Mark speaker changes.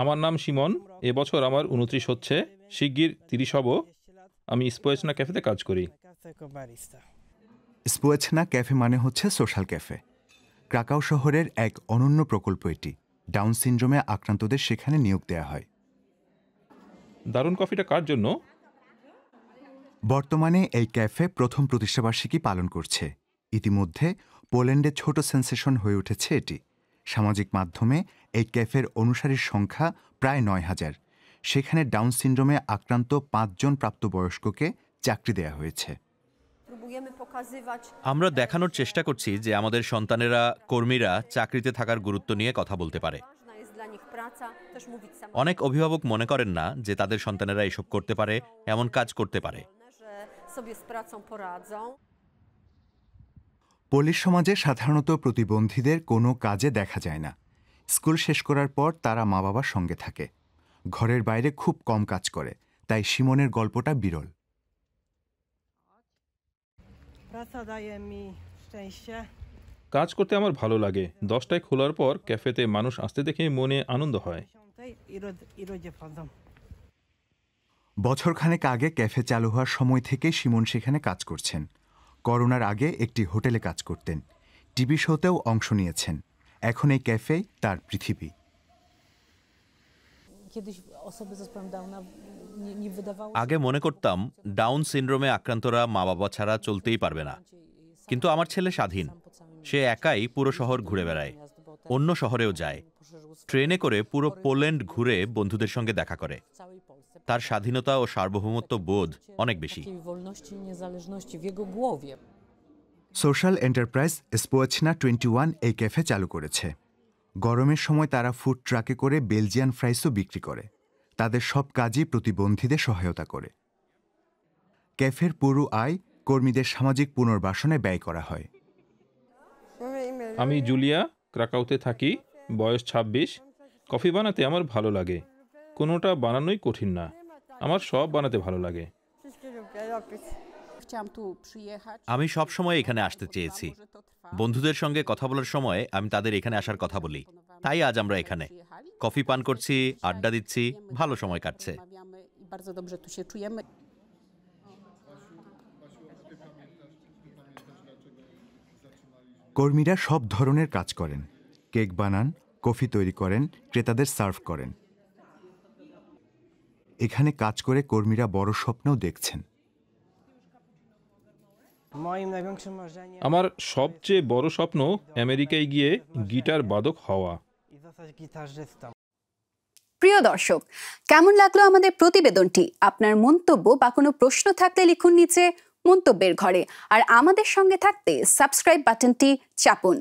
Speaker 1: আমার নাম সিমন এবছর আমার উনত্রিশ হচ্ছে শিগগির তিরিশ হব আমি স্পোয়েচনা ক্যাফেতে কাজ করি
Speaker 2: স্পোয়েচনা ক্যাফে মানে হচ্ছে সোশ্যাল ক্যাফে ক্রাকাও শহরের এক অনন্য প্রকল্প এটি ডাউন সিনড্রোমে আক্রান্তদের সেখানে নিয়োগ দেওয়া হয়
Speaker 1: দারুণ কফিটা কার জন্য
Speaker 2: বর্তমানে এই ক্যাফে প্রথম প্রতিষ্ঠাবার্ষিকী পালন করছে ইতিমধ্যে পোল্যান্ডে ছোট সেন্সেশন হয়ে উঠেছে এটি সামাজিক মাধ্যমে এই ক্যাফের অনুসারীর সংখ্যা প্রায় নয় হাজার সেখানে ডাউন সিন্ড্রোমে আক্রান্ত পাঁচজন প্রাপ্তবয়স্ককে চাকরি দেয়া হয়েছে আমরা
Speaker 3: দেখানোর চেষ্টা করছি যে আমাদের সন্তানেরা কর্মীরা চাকরিতে থাকার গুরুত্ব নিয়ে কথা বলতে পারে অনেক অভিভাবক মনে করেন না যে তাদের সন্তানেরা এসব করতে পারে এমন কাজ করতে পারে
Speaker 2: পল্লিশ সমাজে সাধারণত প্রতিবন্ধীদের কোনো কাজে দেখা যায় না স্কুল শেষ করার পর তারা মা বাবার সঙ্গে থাকে ঘরের বাইরে খুব কম কাজ করে তাই সিমনের গল্পটা বিরল
Speaker 1: কাজ করতে আমার ভালো লাগে দশটায় খোলার পর ক্যাফেতে মানুষ আসতে দেখে মনে আনন্দ হয়
Speaker 2: বছরখানেক আগে ক্যাফে চালু হওয়ার সময় থেকে সিমন সেখানে কাজ করছেন করোনার আগে একটি হোটেলে কাজ করতেন টিভি শোতেও অংশ নিয়েছেন এখন এই ক্যাফে তার পৃথিবী
Speaker 3: আগে মনে করতাম ডাউন সিন্ড্রোমে আক্রান্তরা মা বাবা ছাড়া চলতেই পারবে না কিন্তু আমার ছেলে স্বাধীন সে একাই পুরো শহর ঘুরে বেড়ায় অন্য শহরেও যায় ট্রেনে করে পুরো পোল্যান্ড ঘুরে বন্ধুদের সঙ্গে দেখা করে তার স্বাধীনতা ও সার্বভৌমত্ব বোধ অনেক বেশি
Speaker 2: সোশ্যাল এন্টারপ্রাইজ স্পোয়াচনা টোয়েন্টি ওয়ান এই ক্যাফে চালু করেছে গরমের সময় তারা ফুড ট্রাকে করে বেলজিয়ান ফ্রাইসও বিক্রি করে তাদের সব কাজই প্রতিবন্ধীদের সহায়তা করে ক্যাফের পুরো আয় কর্মীদের সামাজিক পুনর্বাসনে ব্যয় করা হয়
Speaker 1: আমি জুলিয়া ক্রাকাউতে থাকি বয়স ২৬ কফি বানাতে আমার ভালো লাগে কোনোটা বানানোই কঠিন না আমার সব বানাতে
Speaker 3: ভালো লাগে আমি সব সময় এখানে আসতে চেয়েছি বন্ধুদের সঙ্গে কথা বলার সময় আমি তাদের এখানে আসার কথা বলি তাই আজ আমরা এখানে কফি পান করছি আড্ডা দিচ্ছি ভালো সময় কাটছে
Speaker 2: কর্মীরা সব ধরনের কাজ করেন কেক বানান কফি তৈরি করেন ক্রেতাদের সার্ভ করেন এখানে কাজ করে কর্মীরা বড় স্বপ্নও দেখছেন
Speaker 1: আমার সবচেয়ে বড় স্বপ্ন আমেরিকায় গিয়ে গিটার বাদক হওয়া
Speaker 3: প্রিয় দর্শক কেমন লাগলো আমাদের প্রতিবেদনটি আপনার মন্তব্য বা কোনো প্রশ্ন থাকলে লিখুন নিচে মন্তব্যের ঘরে আর আমাদের সঙ্গে থাকতে
Speaker 2: সাবস্ক্রাইব বাটনটি চাপুন